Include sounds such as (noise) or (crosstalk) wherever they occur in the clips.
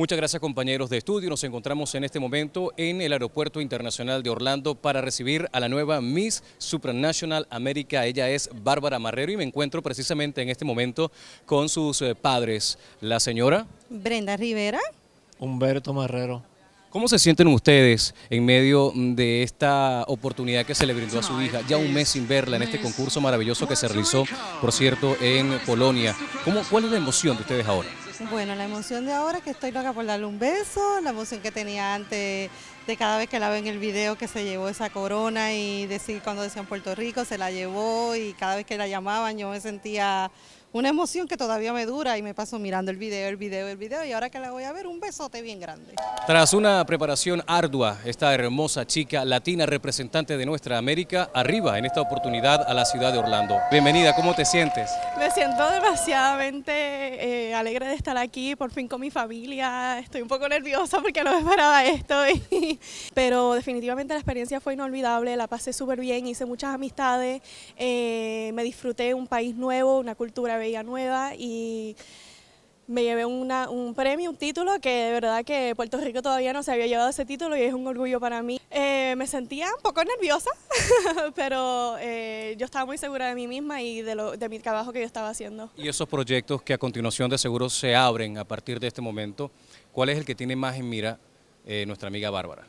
Muchas gracias compañeros de estudio. Nos encontramos en este momento en el Aeropuerto Internacional de Orlando para recibir a la nueva Miss Supranational América. Ella es Bárbara Marrero y me encuentro precisamente en este momento con sus eh, padres, la señora Brenda Rivera. Humberto Marrero. ¿Cómo se sienten ustedes en medio mm, de esta oportunidad que se le brindó a su hija? Ya un mes sin verla en este concurso maravilloso que se realizó, por cierto, en Polonia. ¿Cómo, ¿Cuál es la emoción de ustedes ahora? Bueno, la emoción de ahora es que estoy loca por darle un beso, la emoción que tenía antes de cada vez que la ven en el video que se llevó esa corona y decir cuando decían Puerto Rico se la llevó y cada vez que la llamaban yo me sentía una emoción que todavía me dura y me paso mirando el video, el video, el video y ahora que la voy a ver, un besote bien grande. Tras una preparación ardua, esta hermosa chica latina representante de nuestra América arriba en esta oportunidad a la ciudad de Orlando. Bienvenida, ¿cómo te sientes? Me siento demasiadamente eh, alegre de estar aquí, por fin con mi familia, estoy un poco nerviosa porque no esperaba esto, (laughs) pero definitivamente la experiencia fue inolvidable, la pasé súper bien, hice muchas amistades, eh, me disfruté un país nuevo, una cultura nueva y me llevé un premio, un título que de verdad que Puerto Rico todavía no se había llevado ese título y es un orgullo para mí. Eh, me sentía un poco nerviosa, (laughs) pero eh, yo estaba muy segura de mí misma y de, lo, de mi trabajo que yo estaba haciendo. Y esos proyectos que a continuación de seguro se abren a partir de este momento, ¿cuál es el que tiene más en mira eh, nuestra amiga Bárbara?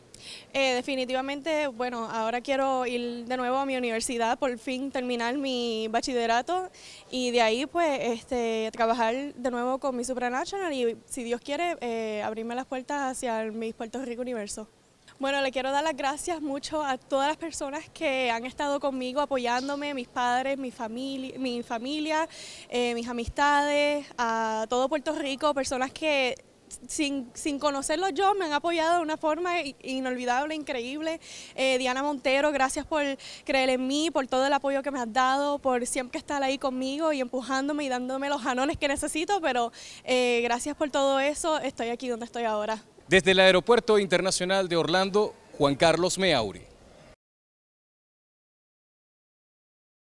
Eh, definitivamente, bueno, ahora quiero ir de nuevo a mi universidad, por fin terminar mi bachillerato y de ahí pues este, trabajar de nuevo con mi Supranational y si Dios quiere eh, abrirme las puertas hacia mi Puerto Rico Universo. Bueno, le quiero dar las gracias mucho a todas las personas que han estado conmigo apoyándome, mis padres, mi familia, mi familia eh, mis amistades, a todo Puerto Rico, personas que sin, conocerlo yo, me han apoyado de una forma inolvidable, increíble. Eh, Diana Montero, gracias por creer en mí, por todo el apoyo que me has dado, por siempre estar ahí conmigo y empujándome y dándome los anones que necesito, pero eh, gracias por todo eso, estoy aquí donde estoy ahora. Desde el Aeropuerto Internacional de Orlando, Juan Carlos Meauri.